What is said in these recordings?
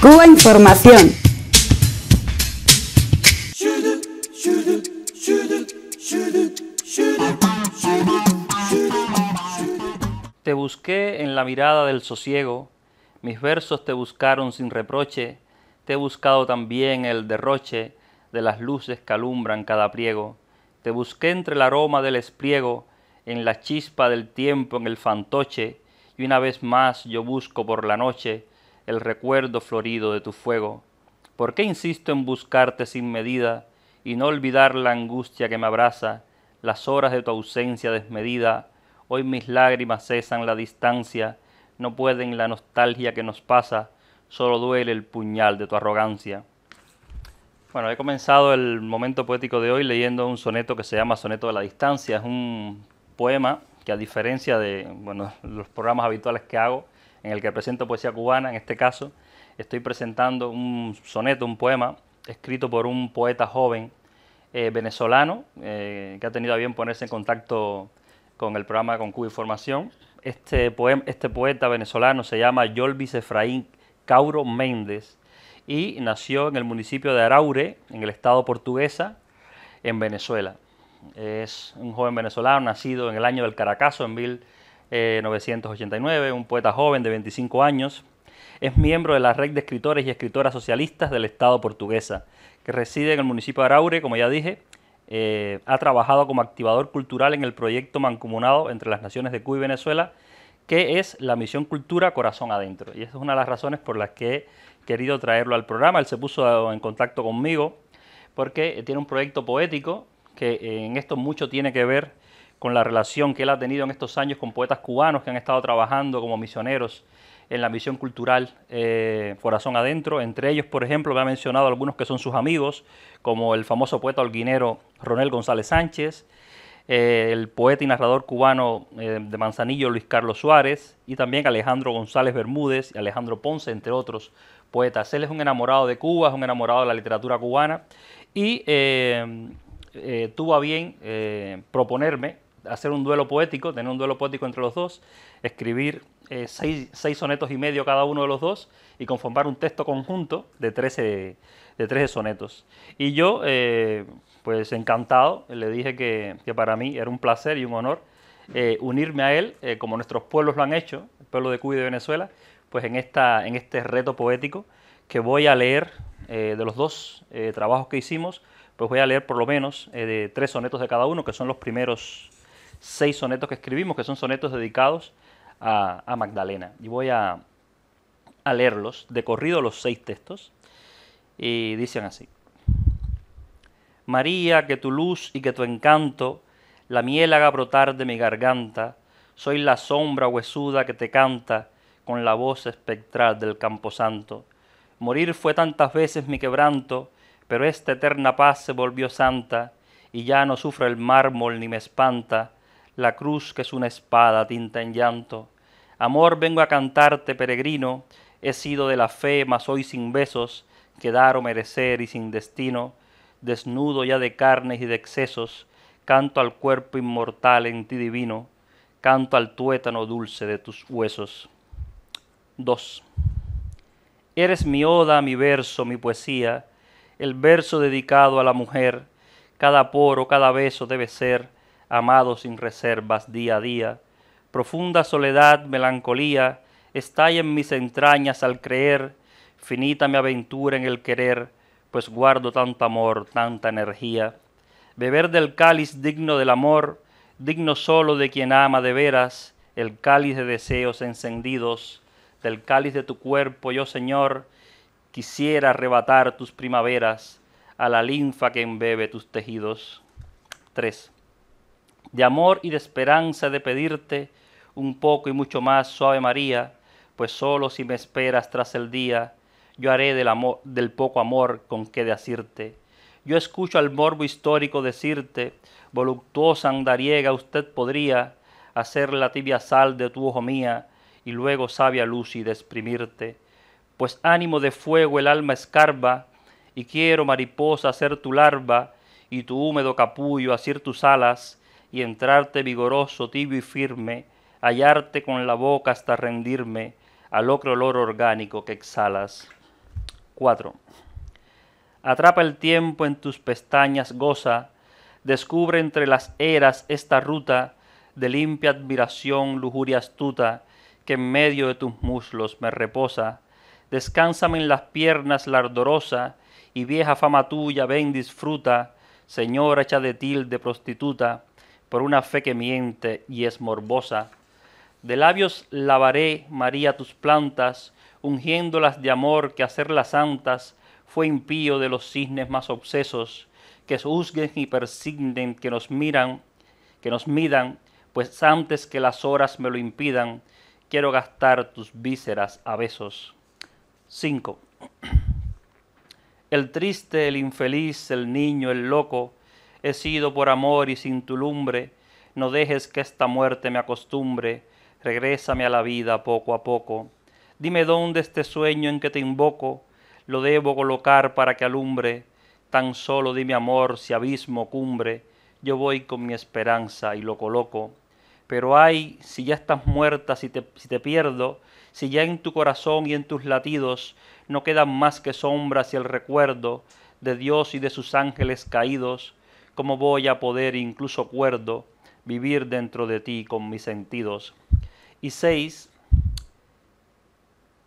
Cuba Información. Te busqué en la mirada del sosiego, mis versos te buscaron sin reproche, te he buscado también el derroche de las luces que alumbran cada pliego, te busqué entre el aroma del espliego, en la chispa del tiempo, en el fantoche, y una vez más yo busco por la noche, el recuerdo florido de tu fuego. ¿Por qué insisto en buscarte sin medida y no olvidar la angustia que me abraza, las horas de tu ausencia desmedida? Hoy mis lágrimas cesan la distancia, no pueden la nostalgia que nos pasa, solo duele el puñal de tu arrogancia. Bueno, he comenzado el momento poético de hoy leyendo un soneto que se llama Soneto de la Distancia. Es un poema que a diferencia de bueno, los programas habituales que hago, en el que presento poesía cubana. En este caso, estoy presentando un soneto, un poema, escrito por un poeta joven eh, venezolano eh, que ha tenido a bien ponerse en contacto con el programa con Cuba Información. Este, poema, este poeta venezolano se llama Yolvis Efraín Cauro Méndez y nació en el municipio de Araure, en el estado portuguesa, en Venezuela. Es un joven venezolano nacido en el año del Caracazo, en Vil. 1989, eh, un poeta joven de 25 años. Es miembro de la red de escritores y escritoras socialistas del Estado portuguesa, que reside en el municipio de Araure, como ya dije. Eh, ha trabajado como activador cultural en el proyecto mancomunado entre las naciones de Cuba y Venezuela, que es la misión Cultura Corazón Adentro. Y esa es una de las razones por las que he querido traerlo al programa. Él se puso en contacto conmigo porque tiene un proyecto poético que eh, en esto mucho tiene que ver con la relación que él ha tenido en estos años con poetas cubanos que han estado trabajando como misioneros en la misión cultural Corazón eh, Adentro. Entre ellos, por ejemplo, me ha mencionado algunos que son sus amigos, como el famoso poeta holguinero Ronel González Sánchez, eh, el poeta y narrador cubano eh, de Manzanillo Luis Carlos Suárez, y también Alejandro González Bermúdez y Alejandro Ponce, entre otros poetas. Él es un enamorado de Cuba, es un enamorado de la literatura cubana, y tuvo a bien proponerme hacer un duelo poético, tener un duelo poético entre los dos, escribir eh, seis, seis, sonetos y medio cada uno de los dos y conformar un texto conjunto de 13, de 13 sonetos. Y yo, eh, pues encantado, le dije que, que, para mí era un placer y un honor eh, unirme a él, como nuestros pueblos lo han hecho, el pueblo de Cuba y de Venezuela, pues en, esta, en este reto poético que voy a leer de los dos trabajos que hicimos, pues voy a leer por lo menos de tres sonetos de cada uno, que son los primeros seis sonetos que escribimos, que son sonetos dedicados a, Magdalena. Y voy a, a, leerlos de corrido los seis textos. Y dicen así. María, que tu luz y que tu encanto, la miel haga brotar de mi garganta, soy la sombra huesuda que te canta con la voz espectral del camposanto. Morir fue tantas veces mi quebranto, pero esta eterna paz se volvió santa, y ya no sufro el mármol ni me espanta, la cruz que es una espada tinta en llanto. Amor, vengo a cantarte, peregrino, he sido de la fe, mas hoy sin besos, quedar o merecer y sin destino, desnudo ya de carnes y de excesos, canto al cuerpo inmortal en ti divino, canto al tuétano dulce de tus huesos. II. Eres mi oda, mi verso, mi poesía, el verso dedicado a la mujer, cada poro, cada beso debe ser, amado sin reservas día a día. Profunda soledad, melancolía, está en mis entrañas al creer, finita mi aventura en el querer, pues guardo tanto amor, tanta energía. Beber del cáliz digno del amor, digno solo de quien ama de veras, el cáliz de deseos encendidos, del cáliz de tu cuerpo, yo Señor, quisiera arrebatar tus primaveras a la linfa que embebe tus tejidos. 3 de amor y de esperanza de pedirte un poco y mucho más, suave María, pues solo si me esperas tras el día, yo haré del, poco amor con que decirte. Yo escucho al morbo histórico decirte, voluptuosa andariega, usted podría hacer la tibia sal de tu ojo mía y luego sabia luz y desprimirte. Pues ánimo de fuego el alma escarba y quiero mariposa ser tu larva y tu húmedo capullo asir tus alas y entrarte vigoroso, tibio y firme, hallarte con la boca hasta rendirme al ocre olor orgánico que exhalas. 4. Atrapa el tiempo en tus pestañas, goza, descubre entre las eras esta ruta de limpia admiración, lujuria astuta, que en medio de tus muslos me reposa. Descánsame en las piernas la ardorosa y vieja fama tuya, ven, disfruta, señora hecha de tilde prostituta, por una fe que miente y es morbosa. De labios lavaré, María, tus plantas, ungiéndolas de amor que hacerlas santas fue impío de los cisnes más obsesos, que juzguen y persignen, que nos miran, que nos midan, pues antes que las horas me lo impidan, quiero gastar tus vísceras a besos. 5. El triste, el infeliz, el niño, el loco, he sido por amor y sin tu lumbre, no dejes que esta muerte me acostumbre, regrésame a la vida poco a poco. Dime dónde este sueño en que te invoco, lo debo colocar para que alumbre, tan solo dime amor si abismo cumbre, yo voy con mi esperanza y lo coloco. Pero ay, si ya estás muerta, si te, si te pierdo, si ya en tu corazón y en tus latidos no quedan más que sombras y el recuerdo de Dios y de sus ángeles caídos, ¿Cómo voy a poder, incluso cuerdo, vivir dentro de ti con mis sentidos? Y seis,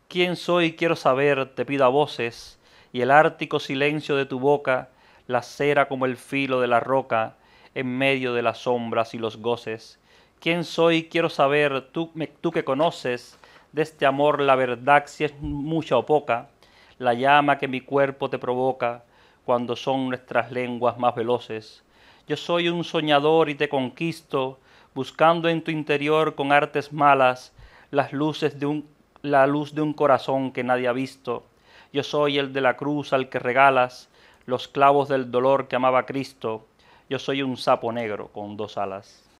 ¿quién soy? Quiero saber, te pido a voces, y el ártico silencio de tu boca la cera como el filo de la roca en medio de las sombras y los goces. ¿Quién soy? Quiero saber, tú, tú que conoces de este amor la verdad, si es mucha o poca, la llama que mi cuerpo te provoca, cuando son nuestras lenguas más veloces. Yo soy un soñador y te conquisto, buscando en tu interior con artes malas las luces de un, la luz de un corazón que nadie ha visto. Yo soy el de la cruz al que regalas los clavos del dolor que amaba Cristo. Yo soy un sapo negro con dos alas.